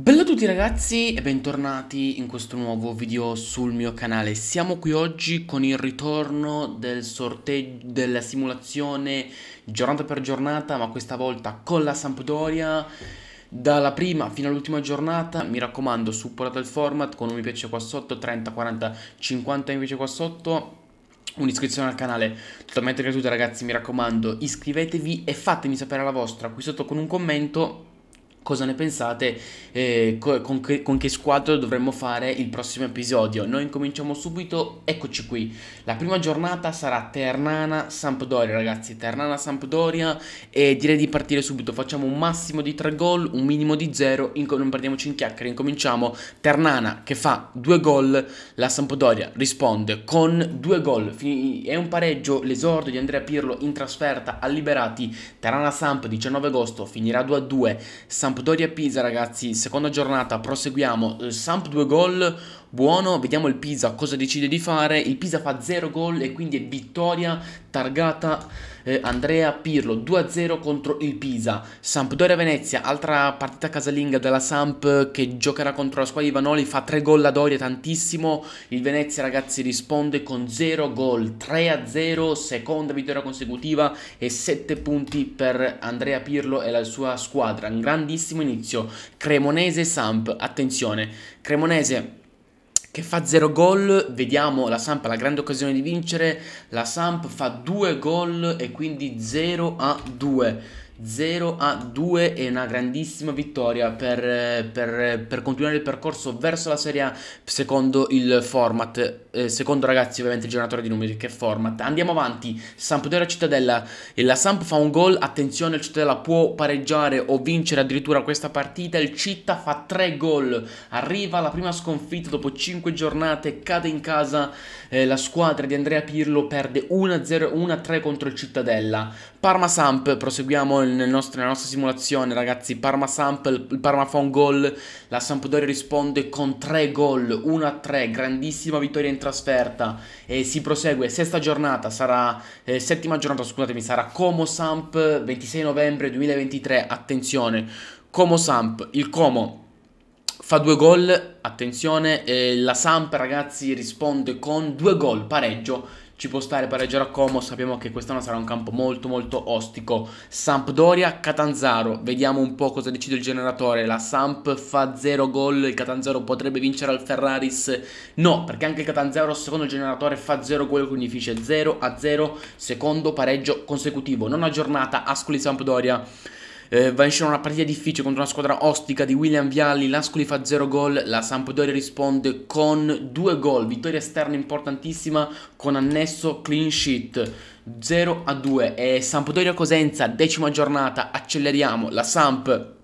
Bello a tutti ragazzi e bentornati in questo nuovo video sul mio canale Siamo qui oggi con il ritorno del sorteggio della simulazione giornata per giornata ma questa volta con la Sampdoria dalla prima fino all'ultima giornata mi raccomando supportate il format con un mi piace qua sotto 30, 40, 50 mi piace qua sotto un'iscrizione al canale totalmente gratuita ragazzi mi raccomando iscrivetevi e fatemi sapere la vostra qui sotto con un commento cosa ne pensate, eh, con, che, con, che, squadra dovremmo fare il prossimo episodio. Noi incominciamo subito, eccoci qui. La prima giornata sarà Ternana-Sampdoria, ragazzi, Ternana-Sampdoria e direi di partire subito. Facciamo un massimo di 3 gol, un minimo di 0, non perdiamoci in chiacchiere, incominciamo. Ternana che fa 2 gol, la Sampdoria risponde con 2 gol. È un pareggio, l'esordio di Andrea Pirlo in trasferta a Liberati. Ternana-Samp 19 agosto finirà 2-2. a Sampdoria Sampdoria Pisa ragazzi, seconda giornata, proseguiamo, eh, Samp 2 gol, buono, vediamo il Pisa cosa decide di fare, il Pisa fa 0 gol e quindi è vittoria targata eh, Andrea Pirlo 2-0 contro il Pisa, Sampdoria-Venezia, altra partita casalinga della Samp che giocherà contro la squadra di Vanoli, fa 3 gol la Doria, tantissimo, il Venezia ragazzi risponde con 0 gol, 3-0, seconda vittoria consecutiva e 7 punti per Andrea Pirlo e la sua squadra, un grandissimo inizio, Cremonese-Samp, attenzione, Cremonese che fa 0 gol, vediamo la Samp ha la grande occasione di vincere, la Samp fa 2 gol e quindi 0 a 2. 0 a 2 e una grandissima vittoria per, per, per, continuare il percorso verso la Serie A secondo il format, eh, secondo ragazzi ovviamente il generatore di numeri che format. Andiamo avanti, Sampdoria Cittadella, e la Samp fa un gol, attenzione il Cittadella può pareggiare o vincere addirittura questa partita, il Città fa 3 gol, arriva la prima sconfitta dopo 5 giornate, cade in casa eh, la squadra di Andrea Pirlo, perde 1-0, 1-3 contro il Cittadella. Parma Samp, proseguiamo nel nostro, nella nostra simulazione, ragazzi, Parma Sample, il Parma fa un gol, la Sampdoria risponde con 3 gol, 1-3, a grandissima vittoria in trasferta e si prosegue, sesta giornata, sarà, eh, settima giornata, scusatemi, sarà Como Samp, 26 novembre 2023, attenzione, Como Samp, il Como fa due gol, attenzione, eh, la Samp ragazzi risponde con due gol, pareggio, ci può stare pareggiare a Como, sappiamo che quest'anno sarà un campo molto molto ostico. Sampdoria, Catanzaro, vediamo un po' cosa decide il generatore. La Samp fa 0 gol, il Catanzaro potrebbe vincere al Ferraris. No, perché anche il Catanzaro secondo il generatore fa 0 gol, quindi finisce 0 a 0, secondo pareggio consecutivo. Non aggiornata, Ascoli Sampdoria eh, va in scena una partita difficile contro una squadra ostica di William Vialli, l'Ascoli fa 0 gol, la Sampdoria risponde con 2 gol, vittoria esterna importantissima con annesso clean sheet. 0 a 2 e Sampdoria Cosenza, decima giornata, acceleriamo, la Samp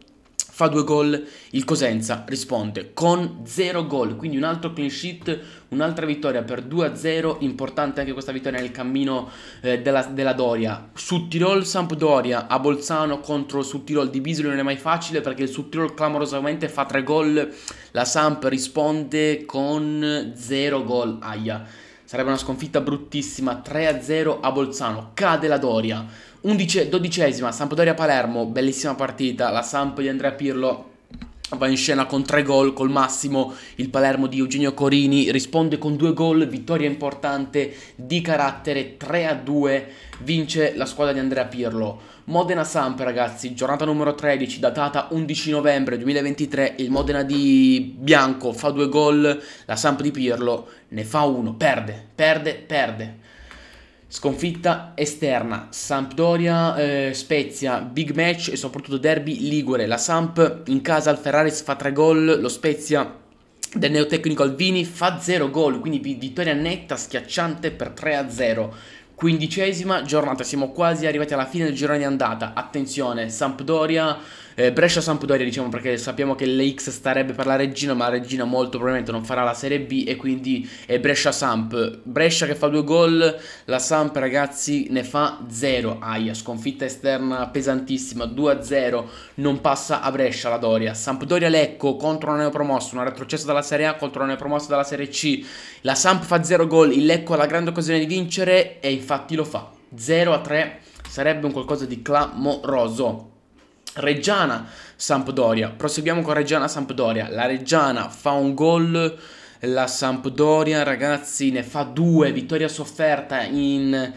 fa due gol, il Cosenza risponde con zero gol, quindi un altro clean sheet, un'altra vittoria per 2-0, importante anche questa vittoria nel cammino eh, della, della, Doria. Su Tirol Sampdoria a Bolzano contro il Sudtirol di Bisoli non è mai facile perché il Tirol clamorosamente fa tre gol, la Samp risponde con zero gol, aia. Sarebbe una sconfitta bruttissima, 3-0 a Bolzano, cade la Doria 11, dodicesima, Sampdoria-Palermo, bellissima partita, la Samp di Andrea Pirlo va in scena con tre gol col massimo il Palermo di Eugenio Corini risponde con due gol vittoria importante di carattere 3 a 2 vince la squadra di Andrea Pirlo Modena Samp ragazzi giornata numero 13 datata 11 novembre 2023 il Modena di Bianco fa due gol la Samp di Pirlo ne fa uno perde perde perde Sconfitta esterna, Sampdoria, eh, Spezia, big match e soprattutto derby Ligure. La Samp in casa al Ferraris fa 3 gol, lo Spezia del neotecnico Alvini fa 0 gol, quindi vittoria netta, schiacciante per 3-0. Quindicesima giornata, siamo quasi arrivati alla fine del girone di andata. Attenzione, Sampdoria eh, Brescia-Sampdoria diciamo perché sappiamo che l'X starebbe per la regina ma la regina molto probabilmente non farà la Serie B e quindi è Brescia-Samp Brescia che fa due gol la Samp ragazzi ne fa 0 aia sconfitta esterna pesantissima 2-0 non passa a Brescia la Doria Sampdoria-Lecco contro una neopromossa una retrocessa dalla Serie A contro una neopromossa dalla Serie C la Samp fa 0 gol il Lecco ha la grande occasione di vincere e infatti lo fa 0 a 3 sarebbe un qualcosa di clamoroso. Reggiana Sampdoria, proseguiamo con Reggiana Sampdoria, la Reggiana fa un gol, la Sampdoria ragazzi ne fa due, vittoria sofferta in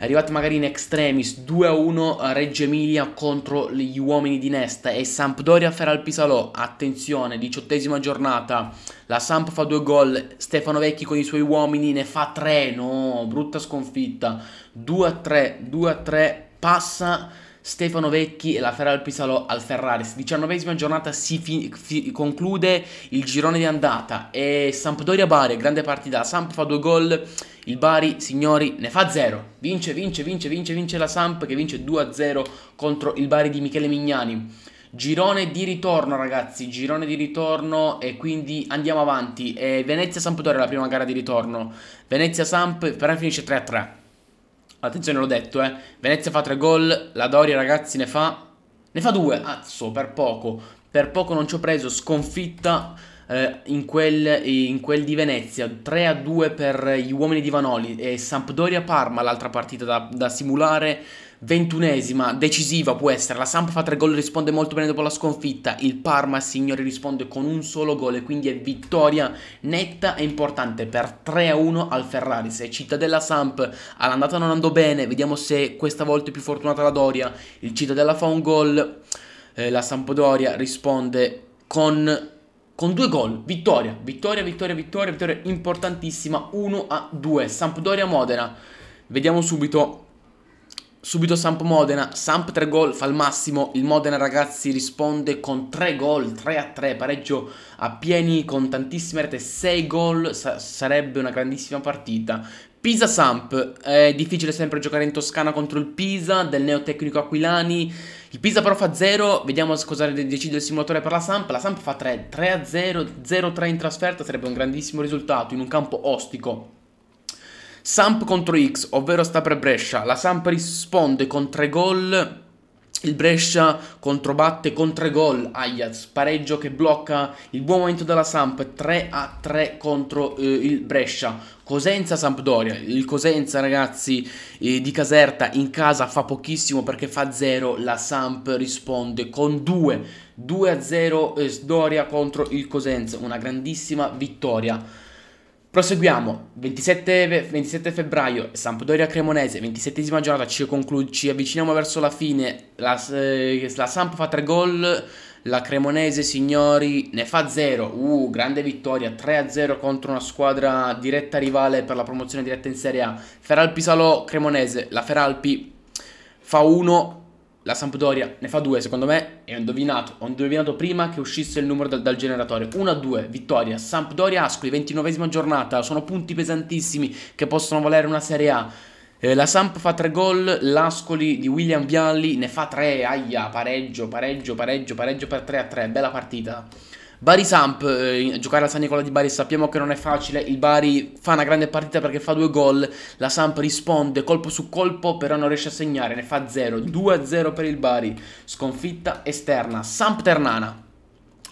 arrivati magari in extremis 2-1 eh, Reggio Emilia contro gli uomini di Nesta e Sampdoria Pisalò, attenzione diciottesima giornata la Samp fa due gol Stefano Vecchi con i suoi uomini ne fa tre no brutta sconfitta 2-3 2-3 passa Stefano Vecchi e la Ferrari Pisalo al Ferraris. Diciannovesima giornata si fi- fi- conclude il girone di andata e Sampdoria-Bari, grande partita. La Samp fa due gol, il Bari, signori, ne fa zero. Vince, vince, vince, vince, vince la Samp che vince 2-0 contro il Bari di Michele Mignani. Girone di ritorno, ragazzi. Girone di ritorno. E quindi andiamo avanti. Venezia-Sampdoria è la prima gara di ritorno. Venezia-Samp, però finisce 3-3. Attenzione, l'ho detto, eh. Venezia fa tre gol, la Doria, ragazzi, ne fa... Ne fa due, azzo, per poco. Per poco non ci ho preso, sconfitta eh, in, quel, in, quel, di Venezia. 3 a 2 per gli uomini di Vanoli. E Sampdoria-Parma, l'altra partita da, da simulare ventunesima, decisiva può essere. La Samp fa tre gol e risponde molto bene dopo la sconfitta. Il Parma, signori, risponde con un solo gol e quindi è vittoria netta e importante per 3-1 al Ferrari. Se Cittadella Samp all'andata non andò bene, vediamo se questa volta è più fortunata la Doria. Il Cittadella fa un gol, eh, la Sampdoria risponde con con due gol, vittoria, vittoria, vittoria, vittoria, vittoria importantissima, 1 a 2, Sampdoria Modena. Vediamo subito Subito Samp Modena, Samp 3 gol, fa il massimo, il Modena ragazzi risponde con 3 gol, 3 a 3, pareggio a pieni con tantissime rete, 6 gol, sa sarebbe una grandissima partita. Pisa Samp, è difficile sempre giocare in Toscana contro il Pisa, del neotecnico Aquilani, il Pisa però fa 0, vediamo cosa decide il simulatore per la Samp, la Samp fa 3, 3 a 0, 0-3 in trasferta sarebbe un grandissimo risultato in un campo ostico Samp contro X, ovvero sta per Brescia. La Samp risponde con tre gol. Il Brescia controbatte con tre gol Ayaz, pareggio che blocca il buon momento della Samp, 3 a 3 contro eh, il Brescia. Cosenza Sampdoria, il Cosenza ragazzi eh, di Caserta in casa fa pochissimo perché fa 0, la Samp risponde con 2, 2 a 0 eh, Doria contro il Cosenza, una grandissima vittoria. Proseguiamo, 27, 27 febbraio, Sampdoria Cremonese, 27 giornata, ci, conclu- ci, avviciniamo verso la fine, la, eh, la Samp fa 3 gol, la Cremonese signori ne fa 0, uh, grande vittoria, 3-0 contro una squadra diretta rivale per la promozione diretta in Serie A, Feralpi Salò Cremonese, la Feralpi fa 1, la Sampdoria ne fa due, secondo me, e ho indovinato, ho indovinato prima che uscisse il numero dal, dal generatore. 1-2, vittoria, Sampdoria-Ascoli, 29esima giornata, sono punti pesantissimi che possono valere una Serie A. Eh, la Samp fa tre gol, l'Ascoli di William Vialli ne fa tre. aia, pareggio, pareggio, pareggio, pareggio per 3-3, bella partita. Bari Samp, eh, giocare a San Nicola di Bari sappiamo che non è facile, il Bari fa una grande partita perché fa due gol, la Samp risponde colpo su colpo però non riesce a segnare, ne fa 0, 2-0 per il Bari, sconfitta esterna, Samp Ternana.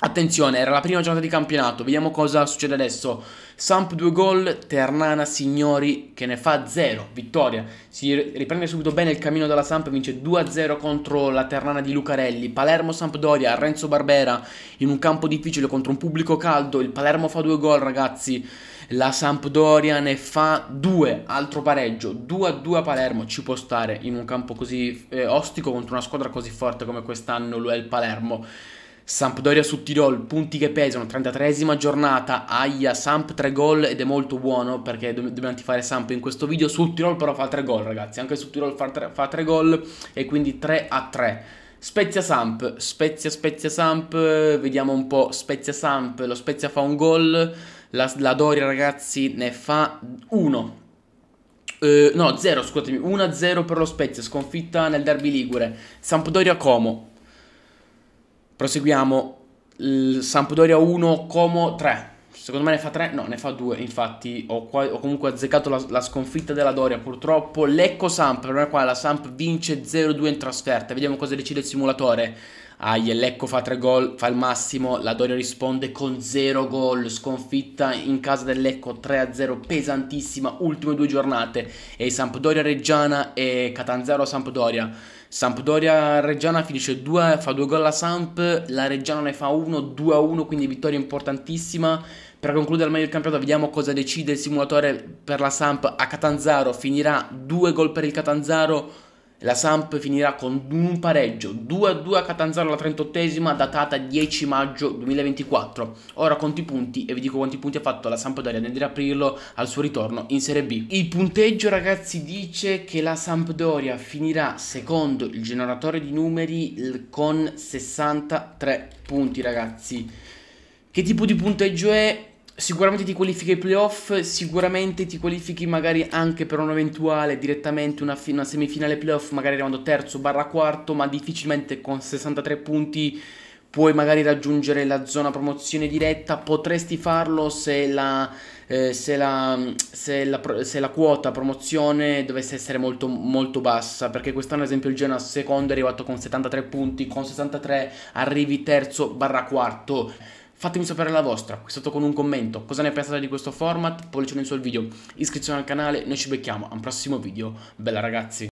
Attenzione, era la prima giornata di campionato, vediamo cosa succede adesso. Samp 2 gol, Ternana Signori che ne fa 0, vittoria. Si riprende subito bene il cammino dalla Samp, vince 2-0 contro la Ternana di Lucarelli. Palermo Sampdoria, Renzo Barbera in un campo difficile contro un pubblico caldo, il Palermo fa 2 gol ragazzi. La Sampdoria ne fa 2, altro pareggio, 2-2 a Palermo, ci può stare in un campo così eh, ostico contro una squadra così forte come quest'anno lo è il Palermo. Sampdoria su Tirol, punti che pesano, 33esima giornata, aia, Samp 3 gol ed è molto buono perché do dobbiamo fare Samp in questo video, su Tirol però fa 3 gol ragazzi, anche su Tirol fa 3 gol e quindi 3 a 3. Spezia Samp, Spezia Spezia Samp, vediamo un po' Spezia Samp, lo Spezia fa un gol, la, la Doria ragazzi ne fa 1, Uh, eh, no, 0, scusatemi, 1-0 per lo Spezia, sconfitta nel derby ligure. Sampdoria Como, Proseguiamo. Il Sampdoria 1, Como 3. Secondo me ne fa 3, no, ne fa 2. Infatti, ho, ho comunque azzeccato la, la, sconfitta della Doria. Purtroppo, Lecco Samp. Per me, qua la Samp vince 0-2 in trasferta. Vediamo cosa decide il simulatore a Lecco fa tre gol, fa il massimo, la Doria risponde con zero gol, sconfitta in casa dell'Ecco 3-0 pesantissima, ultime due giornate, e Sampdoria Reggiana e Catanzaro Sampdoria. Sampdoria Reggiana finisce 2, fa due gol la Samp, la Reggiana ne fa 1, 2-1, quindi vittoria importantissima. Per concludere al meglio il campionato vediamo cosa decide il simulatore per la Samp a Catanzaro, finirà due gol per il Catanzaro, la Samp finirà con un pareggio 2-2 a Catanzaro la 38esima datata 10 maggio 2024. Ora conti i punti e vi dico quanti punti ha fatto la Sampdoria nel riaprirlo al suo ritorno in Serie B. Il punteggio ragazzi dice che la Sampdoria finirà secondo il generatore di numeri con 63 punti ragazzi. Che tipo di punteggio è? sicuramente ti qualifichi ai playoff, sicuramente ti qualifichi magari anche per un eventuale direttamente una, una semifinale playoff, magari arrivando terzo barra quarto, ma difficilmente con 63 punti puoi magari raggiungere la zona promozione diretta, potresti farlo se la, eh, se la, se la, se la quota promozione dovesse essere molto, molto bassa, perché quest'anno ad esempio il Genoa secondo è arrivato con 73 punti, con 63 arrivi terzo barra quarto. Fatemi sapere la vostra qui sotto con un commento. Cosa ne pensate di questo format? Pollice in su al video, iscrizione al canale. Noi ci becchiamo a un prossimo video. Bella ragazzi!